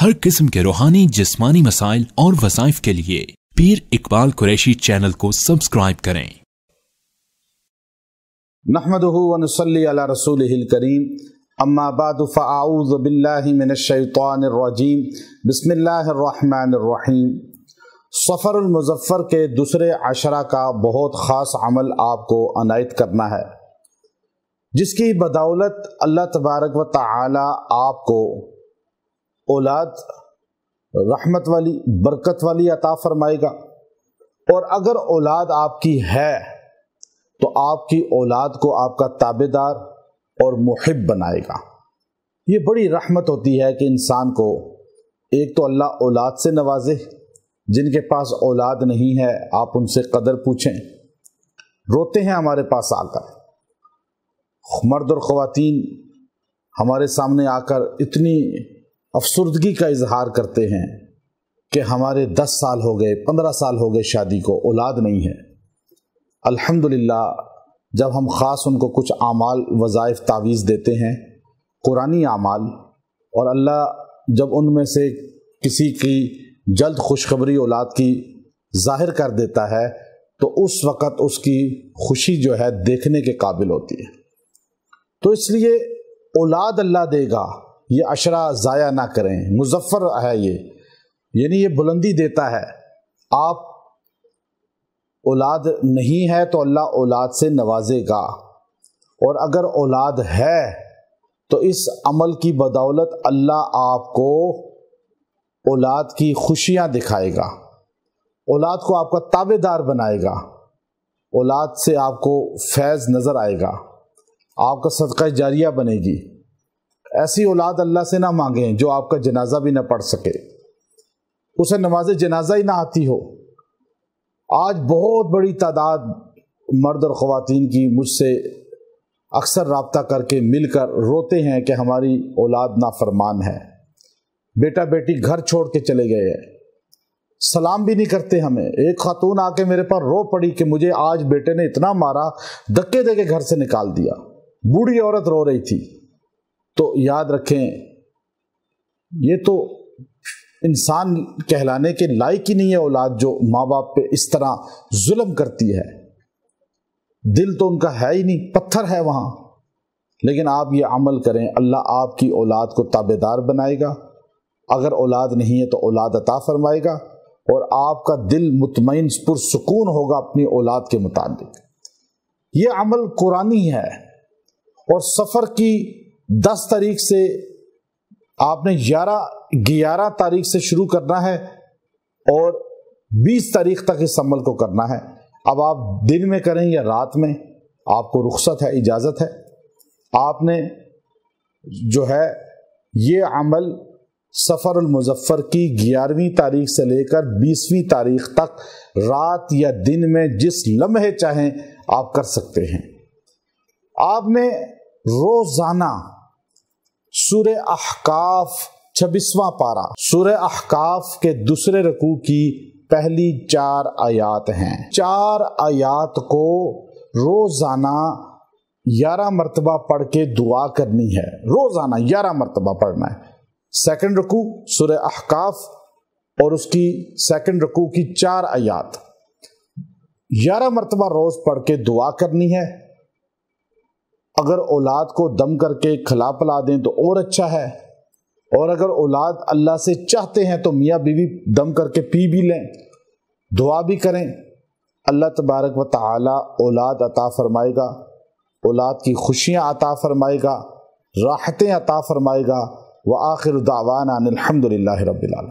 हर किस्म के रूहानी जिस्मानी मसाइल और वसाइफ के लिए पीर इकबाल कुरैशी चैनल को सब्सक्राइब करें नहमदी करीम बसमीम सफ़रमज़फ़र के दूसरे अशरा का बहुत ख़ास अमल आपको अनायत करना है जिसकी बदौलत अल्लाह तबारक व आपको औलाद रहमत वाली बरकत वाली अता फरमाएगा और अगर औलाद आपकी है तो आपकी औलाद को आपका ताबेदार और मुहिब बनाएगा ये बड़ी रहमत होती है कि इंसान को एक तो अल्लाह औलाद से नवाजे जिनके पास औलाद नहीं है आप उनसे कदर पूछें रोते हैं हमारे पास आकर मर्द और ख़वातीन हमारे सामने आकर इतनी अफसरदगी का इजहार करते हैं कि हमारे दस साल हो गए पंद्रह साल हो गए शादी को औलाद नहीं है अल्हम्दुलिल्लाह जब हम ख़ास उनको कुछ आमाल वज़ाइफ़ तावीज़ देते हैं कुरानी आमाल और अल्लाह जब उनमें से किसी की जल्द खुशखबरी औलाद की जाहिर कर देता है तो उस वक़्त उसकी खुशी जो है देखने के काबिल होती है तो इसलिए औलाद अल्लाह देगा ये अशरा ज़ाया ना करें मुजफ्फ़र है ये यानी ये बुलंदी देता है आप औलाद नहीं है तो अल्लाह औलाद से नवाजेगा और अगर औलाद है तो इस अमल की बदौलत अल्लाह आपको औलाद की खुशियां दिखाएगा औलाद को आपका ताबेदार बनाएगा औलाद से आपको फैज़ नज़र आएगा आपका सदका जारिया बनेगी ऐसी औलाद अल्लाह से ना मांगे जो आपका जनाजा भी ना पढ़ सके उसे नमाज जनाजा ही ना आती हो आज बहुत बड़ी तादाद मर्द और ख़वातीन की मुझसे अक्सर रबता करके मिलकर रोते हैं कि हमारी औलाद नाफरमान है बेटा बेटी घर छोड़ के चले गए हैं सलाम भी नहीं करते हमें एक खातून आके मेरे पर रो पड़ी कि मुझे आज बेटे ने इतना मारा धक्के दे के घर से निकाल दिया बूढ़ी औरत रो रही थी तो याद रखें ये तो इंसान कहलाने के लायक ही नहीं है औलाद जो माँ बाप पे इस तरह जुल्म करती है दिल तो उनका है ही नहीं पत्थर है वहाँ लेकिन आप ये अमल करें अल्लाह आपकी औलाद को ताबेदार बनाएगा अगर औलाद नहीं है तो औलाद अता फरमाएगा और आपका दिल मुतमिन पुरसकून होगा अपनी औलाद के मुताबिक ये अमल कुरानी है और सफ़र की दस तारीख से आपने ग्यारह ग्यारह तारीख से शुरू करना है और बीस तारीख तक इस अमल को करना है अब आप दिन में करें या रात में आपको रुख्सत है इजाज़त है आपने जो है ये अमल सफ़र मुजफ़र की ग्यारहवीं तारीख से लेकर बीसवीं तारीख तक रात या दिन में जिस लम्हे चाहें आप कर सकते हैं आपने रोज़ाना सुर अहकाफ छब्बीसवा पारा सुर अहकाफ के दूसरे रकू की पहली चार आयात हैं चार आयात को रोजाना ग्यारह मरतबा पढ़ के दुआ करनी है रोजाना ग्यारह मरतबा पढ़ना है सेकंड रकू सुर अहकाफ और उसकी सेकंड रकू की चार आयात ग्यारह मरतबा रोज पढ़ के दुआ करनी है अगर औलाद को दम करके खिला पिला दें तो और अच्छा है और अगर औलाद अल्लाह से चाहते हैं तो मियाँ बीवी दम करके पी भी लें दुआ भी करें अल्लाह तबारक व ताली औलाद अता फरमाएगा औलाद की खुशियाँ अता फरमाएगा राहतें अता फरमाएगा व आखिर दावाना अनिलहमदिल्ला रबाल